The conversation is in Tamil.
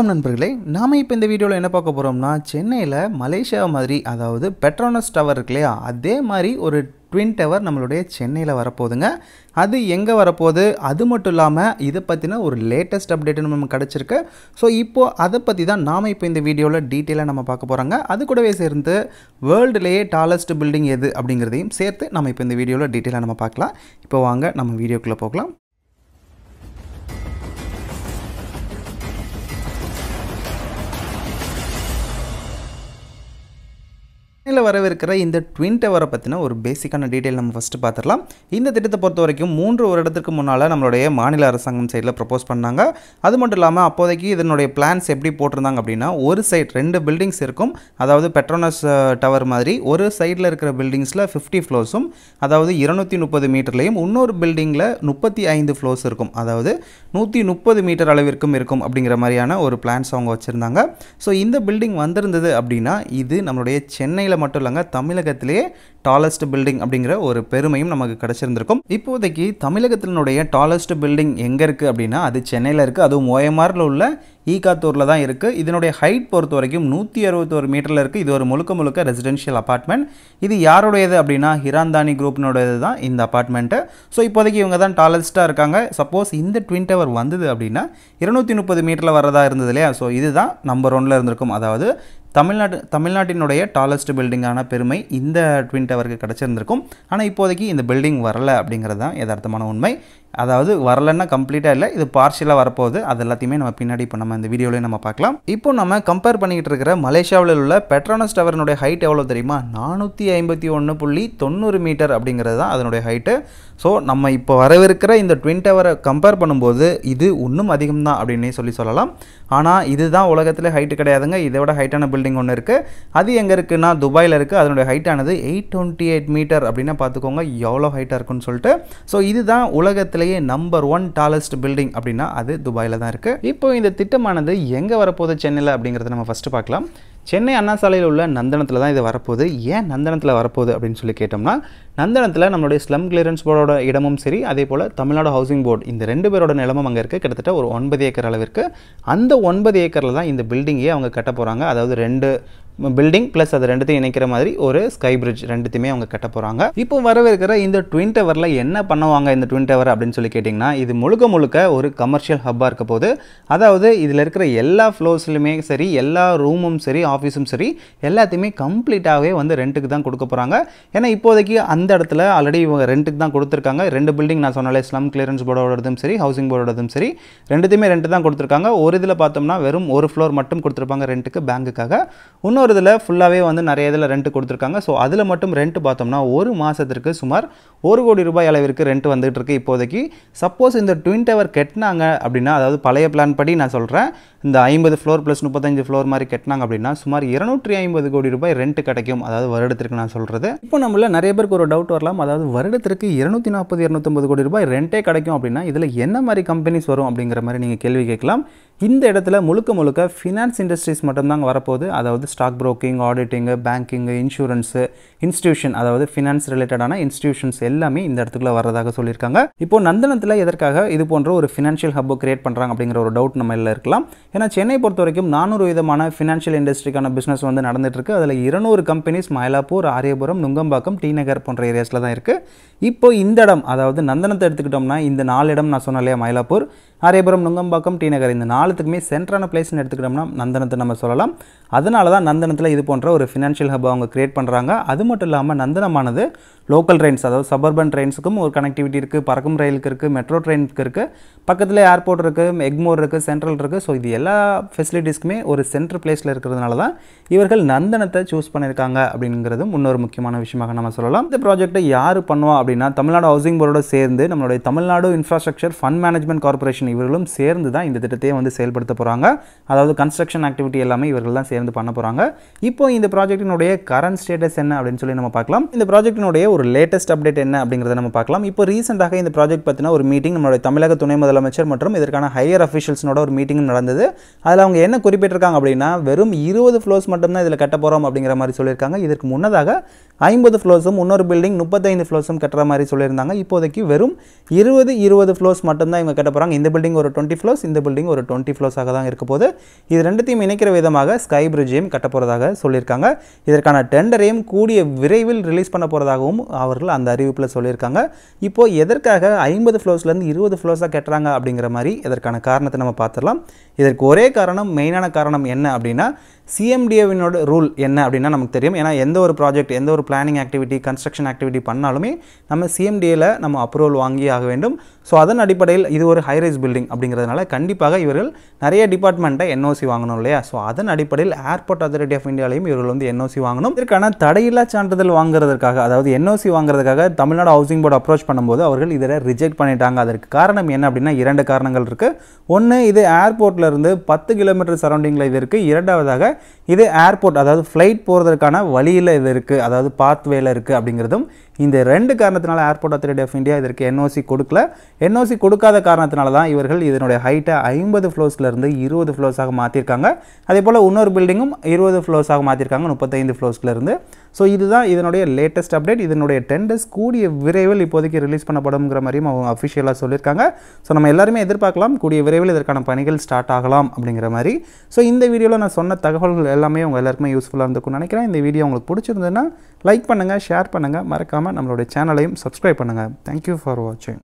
வணக்கம் நண்பர்களே நாம் இப்போ இந்த வீடியோவில் என்ன பார்க்க போகிறோம்னா சென்னையில் மலேசியா மாதிரி அதாவது பெட்ரோனஸ் டவர் இருக்கு இல்லையா அதே மாதிரி ஒரு ட்வின் டவர் நம்மளுடைய சென்னையில் வரப்போகுதுங்க அது எங்கே வரப்போகுது அது மட்டும் இல்லாமல் இதை பற்றின ஒரு லேட்டஸ்ட் அப்டேட்டு நம்ம கிடச்சிருக்கு ஸோ இப்போது அதை பற்றி தான் நாம் இப்போ இந்த வீடியோவில் டீட்டெயிலாக நம்ம பார்க்க போகிறாங்க அது கூடவே சேர்ந்து வேர்ல்டுலேயே டாலஸ்ட் பில்டிங் எது அப்படிங்கிறதையும் சேர்த்து நம்ம இப்போ இந்த வீடியோவில் டீட்டெயிலாக நம்ம பார்க்கலாம் இப்போ வாங்க நம்ம வீடியோக்குள்ளே போகலாம் சென்னையில் வரவிருக்கிற இந்த ட்வின் டவரை பற்றின ஒரு பேசிக்கான டீட்டெயில் நம்ம ஃபஸ்ட்டு பார்த்துடலாம் இந்த திட்டத்தை பொறுத்த வரைக்கும் மூன்று வருடத்துக்கு முன்னால் நம்மளுடைய மாநில அரசாங்கம் சைடில் ப்ரப்போஸ் பண்ணாங்க அது மட்டும் இல்லாமல் அப்போதைக்கு இதனுடைய பிளான்ஸ் எப்படி போட்டிருந்தாங்க அப்படின்னா ஒரு சைட் ரெண்டு பில்டிங்ஸ் இருக்கும் அதாவது பெட்ரோனஸ் டவர் மாதிரி ஒரு சைடில் இருக்கிற பில்டிங்ஸில் ஃபிஃப்டி ஃப்ளோர்ஸும் அதாவது இருநூற்றி முப்பது மீட்டர்லேயும் இன்னொரு பில்டிங்கில் முப்பத்தி ஐந்து ஃப்ளோர்ஸ் இருக்கும் அதாவது நூற்றி முப்பது மீட்டர் அளவிற்கும் இருக்கும் அப்படிங்கிற மாதிரியான ஒரு பிளான்ஸ் அவங்க வச்சுருந்தாங்க ஸோ இந்த பில்டிங் வந்திருந்தது அப்படின்னா இது நம்மளுடைய சென்னையில் மட்டும் இல்லைங்க தமிழகத்திலே டாலஸ்ட் பில்டிங் அப்படிங்கிற ஒரு பெருமையும் நமக்கு கிடச்சிருந்திருக்கும் இப்போதைக்கு தமிழகத்தினுடைய டாலஸ்ட் பில்டிங் எங்கே இருக்குது அப்படின்னா அது சென்னையில் இருக்குது அதுவும் ஓயமாரில் உள்ள ஈகாத்தூரில் தான் இருக்குது இதனுடைய ஹைட் பொறுத்த வரைக்கும் நூற்றி அறுபத்தோரு மீட்டரில் இருக்குது இது ஒரு முழுக்க முழுக்க ரெசிடென்ஷியல் அப்பார்ட்மெண்ட் இது யாருடையது அப்படின்னா ஹிராந்தானி குரூப்பினுடையது தான் இந்த அப்பார்ட்மெண்ட்டு ஸோ இப்போதைக்கு இவங்க தான் டாலஸ்ட்டாக இருக்காங்க சப்போஸ் இந்த ட்வின் டவர் வந்தது அப்படின்னா இருநூற்றி முப்பது மீட்டரில் வரதா இருந்தது இல்லையா ஸோ இதுதான் நம்பர் ஒன்னில் இருந்திருக்கும் அதாவது தமிழ்நாட்டு தமிழ்நாட்டினுடைய டாலஸ்ட் பில்டிங்கான பெருமை இந்த ட்வின் டவருக்கு கிடச்சிருந்திருக்கும் ஆனால் இப்போதைக்கு இந்த பில்டிங் வரலை அப்படிங்கிறது தான் யதார்த்தமான உண்மை அதாவது வரலன்னா கம்ப்ளீட்டாக இல்லை இது பார்ஷியலாக வரப்போகுது அது எல்லாத்தையுமே நம்ம பின்னாடி இப்போ நம்ம இந்த வீடியோலையும் நம்ம பார்க்கலாம் இப்போ நம்ம கம்பேர் பண்ணிக்கிட்டு இருக்கிற மலேசியாவில் உள்ள பெட்ரானஸ் டவரினுடைய ஹைட் எவ்வளோ தெரியுமா நானூற்றி ஐம்பத்தி ஒன்று புள்ளி தொண்ணூறு மீட்டர் அப்படிங்கிறது தான் அதனுடைய ஹைட்டு ஸோ நம்ம இப்போ வரவிருக்கிற இந்த ட்வின் டவரை கம்பேர் பண்ணும்போது இது இன்னும் அதிகம் தான் அப்படின்னே சொல்லி சொல்லலாம் ஆனால் இதுதான் உலகத்தில் ஹைட்டு கிடையாதுங்க இதை விட ஹைட்டான பில்டிங் ஒன்று இருக்குது அது எங்கே இருக்குன்னா துபாயில் இருக்குது அதனுடைய ஹைட்டானது எயிட் டுவெண்ட்டி எயிட் மீட்டர் அப்படின்னா பார்த்துக்கோங்க எவ்வளோ ஹைட்டாக இருக்குன்னு சொல்லிட்டு ஸோ இதுதான் உலகத்திலே உலகத்திலேயே நம்பர் ஒன் டாலஸ்ட் பில்டிங் அப்படின்னா அது துபாயில் தான் இருக்குது இப்போ இந்த திட்டமானது எங்கே வரப்போகுது சென்னையில் அப்படிங்கிறத நம்ம ஃபஸ்ட்டு பார்க்கலாம் சென்னை அண்ணா சாலையில் உள்ள நந்தனத்தில் தான் இது வரப்போகுது ஏன் நந்தனத்தில் வரப்போகுது அப்படின்னு சொல்லி கேட்டோம்னா நந்தனத்தில் நம்மளுடைய ஸ்லம் கிளியரன்ஸ் போர்டோட இடமும் சரி அதே போல் தமிழ்நாடு ஹவுசிங் போர்டு இந்த ரெண்டு பேரோட நிலமும் அங்கே இருக்குது கிட்டத்தட்ட ஒரு ஒன்பது ஏக்கர் அளவிற்கு அந்த ஒன்பது ஏக்கரில் தான் இந்த பில்டிங்கே அவங்க கட்ட போகிறாங்க அதாவது ரெண்டு பில்டிங் ப்ளஸ் அது ரெண்டுத்தையும் இணைக்கிற மாதிரி ஒரு ஸ்கை பிரிட்ஜ் ரெண்டுத்தையுமே அவங்க கட்ட போகிறாங்க இப்போ வரவிருக்கிற இந்த ட்வின் டவரில் என்ன பண்ணுவாங்க இந்த ட்வின் டவர் அப்படின்னு சொல்லி கேட்டிங்கன்னா இது முழுக்க முழுக்க ஒரு கமர்ஷியல் ஹப்பாக இருக்க போது அதாவது இதில் இருக்கிற எல்லா ஃப்ளோர்ஸ்லையுமே சரி எல்லா ரூமும் சரி ஆஃபீஸும் சரி எல்லாத்தையுமே கம்ப்ளீட்டாகவே வந்து ரெண்ட்டுக்கு தான் கொடுக்க போகிறாங்க ஏன்னா இப்போதைக்கு அந்த இடத்துல ஆல்ரெடி இவங்க ரெண்ட்டுக்கு தான் கொடுத்துருக்காங்க ரெண்டு பில்டிங் நான் சொன்னாலே ஸ்லம் கிளியரன்ஸ் போர்டோடதும் சரி ஹவுசிங் போர்டோடதும் சரி ரெண்டுத்தையுமே ரெண்ட்டு தான் கொடுத்துருக்காங்க ஒரு இதில் பார்த்தோம்னா வெறும் ஒரு ஃப்ளோர் மட்டும் கொடுத்துருப்பாங்க ரெண்ட்டுக்கு பேங்க்குக்காக இன்னொரு இதில் ஃபுல்லாகவே வந்து நிறைய இதில் ரெண்ட் கொடுத்துருக்காங்க ஸோ அதில் மட்டும் ரெண்ட் பார்த்தோம்னா ஒரு மாதத்திற்கு சுமார் ஒரு கோடி ரூபாய் அளவிற்கு ரெண்ட் வந்துகிட்டு இருக்கு இப்போதைக்கு சப்போஸ் இந்த ட்வின் டவர் கட்டினாங்க அப்படின்னா அதாவது பழைய பிளான் படி நான் சொல்கிறேன் இந்த ஐம்பது ஃப்ளோர் ப்ளஸ் முப்பத்தஞ்சு ஃப்ளோர் மாதிரி கட்டினாங்க அப்படின்னா சுமார் இருநூற்றி ஐம்பது கோடி ரூபாய் ரெண்ட் கிடைக்கும் அதாவது வருடத்திற்கு நான் சொல்கிறது இப்போ நம்மள நிறைய பேருக்கு ஒரு டவுட் வரலாம் அதாவது வருடத்திற்கு இருநூத்தி நாற்பது இரநூத்தம்பது கோடி ரூபாய் ரெண்டே கிடைக்கும் அப்படின்னா இதில் என்ன மாதிரி கம்பெனிஸ் வரும் அப்படிங்கிற மாதிரி நீங்கள் கேள்வி கேட்கலாம் இந்த இடத்துல முழுக்க முழுக்க ஃபினான்ஸ் இண்டஸ்ட்ரீஸ் மட்டும்தாங்க வரப்போகுது அதாவது stock broking auditing banking insurance institution அதாவது ஃபினான்ஸ் ரிலேட்டடான இன்ஸ்டியூஷன்ஸ் எல்லாமே இந்த இடத்துக்குள்ள வரதாக சொல்லியிருக்காங்க இப்போ நந்தனத்தில் எதற்காக இது போன்ற ஒரு ஃபினான்ஷியல் ஹப்பை கிரியேட் பண்ணுறாங்க அப்படிங்கிற ஒரு டவுட் நம்ம இல்லை இருக்கலாம் ஏன்னா சென்னை பொறுத்த வரைக்கும் நானூறு விதமான ஃபினான்ஷியல் இண்டஸ்ட்ரிக்கு அதுக்கான பிஸ்னஸ் வந்து நடந்துகிட்ருக்கு அதில் இருநூறு கம்பெனிஸ் மயிலாப்பூர் ஆரியபுரம் நுங்கம்பாக்கம் டி நகர் போன்ற ஏரியாஸில் தான் இருக்குது இப்போ இந்த இடம் அதாவது நந்தனத்தை எடுத்துக்கிட்டோம்னா இந்த நாலு இடம் நான் சொன்னேன் இல்லையா மயிலாப்பூர் ஆரியபுரம் நுங்கம்பாக்கம் டி நகர் இந்த நாலுத்துக்குமே சென்ட்ரான பிளேஸ்னு எடுத்துக்கிட்டோம்னா நந்தனத்தை நம்ம சொல்லலாம் அதனால தான் நந்தனத்தில் இது போன்ற ஒரு ஃபினான்ஷியல் ஹப் அவங்க கிரியேட் பண்ணுறாங்க அது மட்டும் இல்லாமல் நந்தனமானது லோக்கல் ட்ரெயின்ஸ் அதாவது சபர்பன் ட்ரெயின்ஸுக்கும் ஒரு கனெக்டிவிட்டி இருக்குது பறக்கும் ரயிலுக்கு இருக்குது மெட்ரோ ட்ரெயினுக்கு இருக்குது பக்கத்தில் ஏர்போர்ட் இருக்குது எக்மோர் இருக்குது சென்ட்ரல் இருக்குது ஸோ இது எல்லா ஃபெசிலிட்டிஸ்க்குமே ஒரு சென்ட்ரல் பிளேஸில் இருக்கிறதுனால தான் இவர்கள் நந்தனத்தை சூஸ் பண்ணியிருக்காங்க அப்படிங்கிறதும் இன்னொரு முக்கியமான விஷயமாக நம்ம சொல்லலாம் இந்த ப்ராஜெக்ட்டை யார் பண்ணுவா அப்படின்னா தமிழ்நாடு ஹவுசிங் போர்டோட சேர்ந்து நம்மளுடைய Tamil Nadu infrastructure fund management corporation corporation இவர்களும் சேர்ந்து தான் இந்த திட்டத்தையே வந்து செயல்படுத்த போகிறாங்க அதாவது கன்ஸ்ட்ரக்ஷன் ஆக்டிவிட்டி எல்லாமே இவர்கள் தான் சேர்ந்து பண்ண போகிறாங்க இப்போ இந்த ப்ராஜெக்டினுடைய கரண்ட் ஸ்டேட்டஸ் என்ன அப்படின்னு சொல்லி நம்ம பார்க்கலாம் இந்த ப்ராஜெக்டினுடைய ஒரு லேட்டஸ்ட் அப்டேட் என்ன அப்படிங்கிறத நம்ம பார்க்கலாம் இப்போ ரீசெண்டாக இந்த ப்ராஜெக்ட் பற்றின ஒரு மீட்டிங் நம்மளுடைய தமிழக துணை முதலமைச்சர் மற்றும் இதற்கான ஹையர் அஃபிஷியல்ஸ்னோட ஒரு மீட்டிங் நடந்தது அதில் அவங்க என்ன குறிப்பிட்டிருக்காங்க அப்படின்னா வெறும் இருபது ஃப்ளோர்ஸ் மட்டும்தான் இதில் கட்ட போகிறோம் அப்படிங்கிற மாதிரி சொல்லியிருக்காங்க இதற்கு முன்னதாக ஐம்பது ஃப்ளோர்ஸும் இன்னொரு பில்டிங் முப்பத்தைந்து ஃப்ளோர்ஸும் கட்டுற மாதிரி சொல்லியிருந்தாங்க இப்போதைக்கு வெறும் இருபது இருபது ஃப்ளோர்ஸ் மட்டும்தான் இவங்க கட்ட போகிறாங்க இந்த பில்டிங் ஒரு டுவெண்ட்டி ஃப்ளோர்ஸ் இந்த பில்டிங் ஒரு டுவெண்ட்டி ஃப்ளோர்ஸாக தான் இருக்க போது இது ரெண்டுத்தையும் இணைக்கிற விதமாக ஸ்கை பிரிட்ஜையும் கட்ட போகிறதாக சொல்லியிருக்காங்க இதற்கான டெண்டரையும் கூடிய விரைவில் ரிலீஸ் பண்ண போகிறதாகவும் அவர்கள் அந்த அறிவிப்பில் சொல்லியிருக்காங்க இப்போது எதற்காக ஐம்பது ஃப்ளோர்ஸ்லேருந்து இருபது ஃப்ளோர்ஸாக கட்டுறாங்க அப்படிங்கிற மாதிரி இதற்கான காரணத்தை நம்ம பார்த்துடலாம் இதற்கு ஒரே காரணம் மெயினான காரணம் என்ன அப்படின்னா சிஎம்டிஏவினோட ரூல் என்ன அப்படின்னா நமக்கு தெரியும் ஏன்னா எந்த ஒரு ப்ராஜெக்ட் எந்த ஒரு பிளானிங் ஆக்டிவிட்டி கன்ஸ்ட்ரக்ஷன் ஆக்டிவிட்டி பண்ணாலுமே நம்ம சிஎம்டிஏல நம்ம அப்ரூவல் வாங்கி ஆக வேண்டும் ஸோ அதன் அடிப்படையில் இது ஒரு ஹைரைஸ் பில் பில்டிங் அப்படிங்கிறதுனால கண்டிப்பாக இவர்கள் நிறைய டிபார்ட்மெண்ட்டை என்ஓசி வாங்கணும் இல்லையா ஸோ அதன் அடிப்படையில் ஏர்போர்ட் அத்தாரிட்டி ஆஃப் இந்தியாலையும் இவர்கள் வந்து என்ஓசி வாங்கணும் இதற்கான தடையில்லா சான்றிதழ் வாங்குறதுக்காக அதாவது என்ஓசி வாங்குறதுக்காக தமிழ்நாடு ஹவுசிங் போர்டு அப்ரோச் பண்ணும்போது அவர்கள் இதில் ரிஜெக்ட் பண்ணிட்டாங்க அதற்கு காரணம் என்ன அப்படின்னா இரண்டு காரணங்கள் இருக்குது ஒன்று இது ஏர்போர்ட்லேருந்து பத்து கிலோமீட்டர் சரௌண்டிங்கில் இது இருக்குது இரண்டாவதாக இது ஏர்போர்ட் அதாவது ஃப்ளைட் போகிறதுக்கான வழியில் இது இருக்குது அதாவது பாத்வேல இருக்குது அப்படிங்கிறதும் இந்த ரெண்டு காரணத்தினால ஏர்போர்ட் அத்தாரிட்டி ஆஃப் இந்தியா இதற்கு என்ஓசி கொடுக்கல என்ஓசி கொடுக்காத காரணத்தினால தான் இவர்கள் இதனுடைய ஹைட்டை ஐம்பது ஃப்ளோர்ஸ்லேருந்து இருபது ஃப்ளோர்ஸாக மாற்றிருக்காங்க அதே போல் இன்னொரு பில்டிங்கும் இருபது ஃப்ளோர்ஸாக மாற்றிருக்காங்க முப்பத்தைந்து ஃப்ளோர்ஸ்லேருந்து ஸோ இதுதான் இதனுடைய லேட்டஸ்ட் அப்டேட் இதனுடைய டெண்டர்ஸ் கூடிய விரைவில் இப்போதைக்கு ரிலீஸ் பண்ணப்படும்ங்கிற மாதிரியும் அவங்க அஃபிஷியலாக சொல்லியிருக்காங்க ஸோ நம்ம எல்லாருமே எதிர்பார்க்கலாம் கூடிய விரைவில் இதற்கான பணிகள் ஸ்டார்ட் ஆகலாம் அப்படிங்கிற மாதிரி ஸோ இந்த வீடியோவில் நான் சொன்ன தகவல்கள் எல்லாமே உங்கள் எல்லாருக்குமே யூஸ்ஃபுல்லாக இருந்திருக்கும்னு நினைக்கிறேன் இந்த வீடியோ உங்களுக்கு பிடிச்சிருந்ததுன்னா லைக் பண்ணுங்கள் ஷேர் பண்ணுங்கள் மறக்காமல் மறக்காமல் நம்மளுடைய சேனலையும் சப்ஸ்கிரைப் பண்ணுங்கள் தேங்க்யூ ஃபார் வாட்சிங்